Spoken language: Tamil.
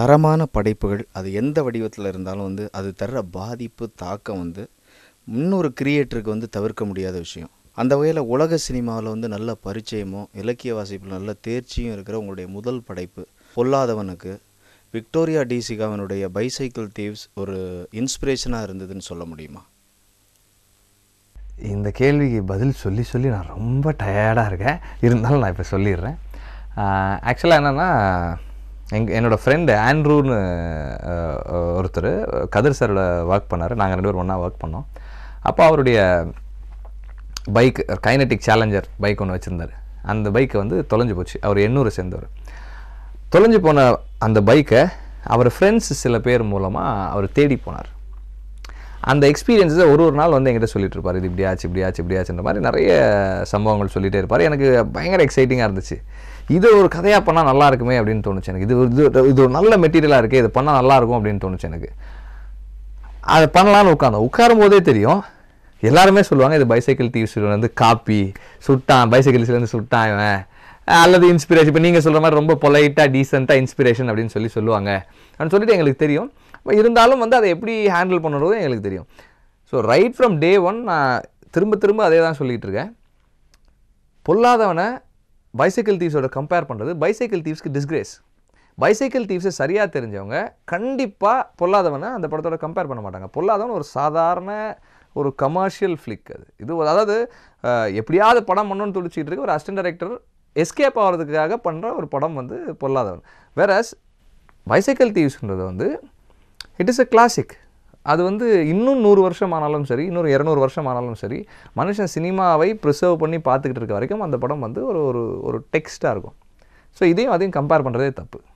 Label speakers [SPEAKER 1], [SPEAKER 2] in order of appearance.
[SPEAKER 1] தரமான படைப்புகள் அது எந்த வடிவத்தில் இருந்தாலும் வந்து அது தர்ற பாதிப்பு தாக்கம் வந்து இன்னொரு கிரியேட்டருக்கு வந்து தவிர்க்க முடியாத விஷயம் அந்த வகையில் உலக சினிமாவில் வந்து நல்ல பரிச்சயமும் இலக்கிய வாசிப்பில் நல்ல தேர்ச்சியும் இருக்கிற உங்களுடைய முதல் படைப்பு பொல்லாதவனுக்கு விக்டோரியா டிசிகாவனுடைய பைசைக்கிள் தீவ்ஸ் ஒரு இன்ஸ்பிரேஷனாக இருந்ததுன்னு சொல்ல முடியுமா
[SPEAKER 2] இந்த கேள்விக்கு பதில் சொல்லி சொல்லி நான் ரொம்ப டயர்டாக இருக்கேன் இருந்தாலும் நான் இப்போ சொல்லிடுறேன் ஆக்சுவலாக என்னென்னா எங் என்னோடய ஃப்ரெண்டு ஆண்ட்ரூன்னு ஒருத்தர் கதிர் சாரோட ஒர்க் பண்ணார் நாங்கள் ரெண்டு பேரும் ஒன்றா ஒர்க் பண்ணோம் அப்போ அவருடைய பைக் கைனட்டிக் சேலஞ்சர் பைக் ஒன்று வச்சுருந்தார் அந்த பைக்கை வந்து தொலைஞ்சு போச்சு அவர் எண்ணூறு சேர்ந்தவர் தொலைஞ்சு போன அந்த பைக்கை அவர் ஃப்ரெண்ட்ஸ் சில பேர் மூலமாக அவர் தேடி போனார் அந்த எக்ஸ்பீரியன்ஸை ஒரு ஒரு நாள் வந்து எங்கிட்ட சொல்லிகிட்டு இருப்பார் இது இப்படி ஆச்சு இப்படி ஆச்சு இப்படி ஆச்சுன்ற மாதிரி நிறைய சம்பவங்கள் சொல்லிகிட்டே இருப்பார் எனக்கு பயங்கர எக்ஸைட்டிங்காக இருந்துச்சு இதை ஒரு கதையாக பண்ணால் நல்லா இருக்குமே அப்படின்னு தோணுச்சு எனக்கு இது இது இது ஒரு நல்ல மெட்டீரியலாக இருக்குது இது பண்ணால் நல்லாயிருக்கும் அப்படின்னு தோணுச்சு எனக்கு அதை பண்ணலான்னு உட்காந்தோம் உட்காரும் போதே தெரியும் எல்லாருமே சொல்லுவாங்க இது பைசைக்கிள் டிவிஸ்லேருந்து காப்பி சுட்டான் பைசைக்கிள்ஸ்லேருந்து சுட்டான் இவன் அல்லது இன்ஸ்பிரேஷன் இப்போ நீங்கள் சொல்கிற மாதிரி ரொம்ப பொலைட்டாக டீசெண்டாக இன்ஸ்பிரேஷன் அப்படின்னு சொல்லி சொல்லுவாங்க அப்படின்னு சொல்லிட்டு எங்களுக்கு தெரியும் இருந்தாலும் வந்து அதை எப்படி ஹேண்டில் பண்ணுறது எங்களுக்கு தெரியும் so right from day one நான் திரும்ப திரும்ப அதே தான் சொல்லிகிட்டு இருக்கேன் பொல்லாதவனை பைசைக்கிள் தீவ்ஸோட கம்பேர் பண்ணுறது பைசைக்கிள் தீவ்ஸ்க்கு டிஸ்கிரேஸ் பைசைக்கிள் தீவ்ஸை சரியாக தெரிஞ்சவங்க கண்டிப்பாக பொல்லாதவனை அந்த படத்தோட கம்பேர் பண்ண மாட்டாங்க பொல்லாதவன் ஒரு சாதாரண ஒரு கமர்ஷியல் ஃப்ளிக் அது இது அதாவது எப்படியாவது படம் பண்ணணும்னு துடிச்சிக்கிட்டு இருக்க ஒரு அசிஸ்டன்ட் டைரக்டர் எஸ்கேப் ஆகிறதுக்காக பண்ணுற ஒரு படம் வந்து பொல்லாதவன் வேற பைசைக்கிள் தீவ்ஸ்ன்றது வந்து இட் இஸ் அ கிளாசிக் அது வந்து இன்னும் நூறு வருஷம் ஆனாலும் சரி இன்னொரு இரநூறு வருஷம் ஆனாலும் சரி மனுஷன் சினிமாவை ப்ரிசர்வ் பண்ணி பார்த்துக்கிட்டு இருக்க வரைக்கும் அந்த படம் வந்து ஒரு ஒரு ஒரு டெக்ஸ்ட்டாக இருக்கும் ஸோ இதையும் அதையும் கம்பேர் பண்ணுறதே தப்பு